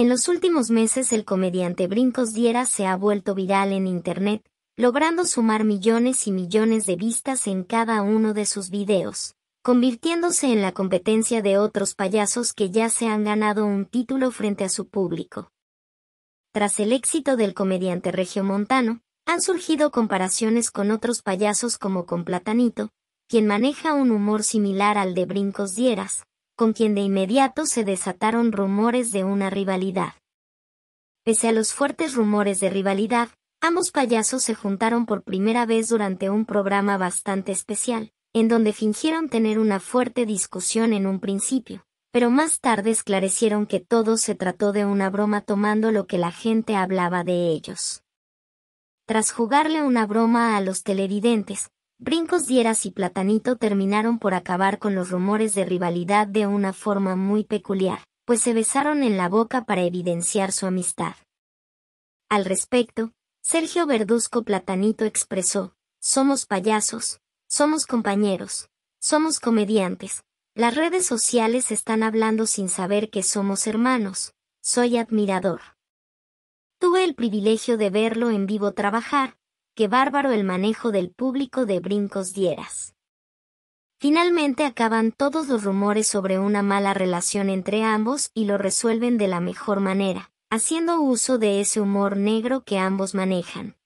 En los últimos meses el comediante Brincos Dieras se ha vuelto viral en Internet, logrando sumar millones y millones de vistas en cada uno de sus videos, convirtiéndose en la competencia de otros payasos que ya se han ganado un título frente a su público. Tras el éxito del comediante regiomontano, han surgido comparaciones con otros payasos como con Platanito, quien maneja un humor similar al de Brincos Dieras, con quien de inmediato se desataron rumores de una rivalidad. Pese a los fuertes rumores de rivalidad, ambos payasos se juntaron por primera vez durante un programa bastante especial, en donde fingieron tener una fuerte discusión en un principio, pero más tarde esclarecieron que todo se trató de una broma tomando lo que la gente hablaba de ellos. Tras jugarle una broma a los televidentes, Brincos Dieras y Platanito terminaron por acabar con los rumores de rivalidad de una forma muy peculiar, pues se besaron en la boca para evidenciar su amistad. Al respecto, Sergio Verduzco Platanito expresó, somos payasos, somos compañeros, somos comediantes, las redes sociales están hablando sin saber que somos hermanos, soy admirador. Tuve el privilegio de verlo en vivo trabajar, ¡Qué bárbaro el manejo del público de brincos dieras. Finalmente acaban todos los rumores sobre una mala relación entre ambos y lo resuelven de la mejor manera, haciendo uso de ese humor negro que ambos manejan.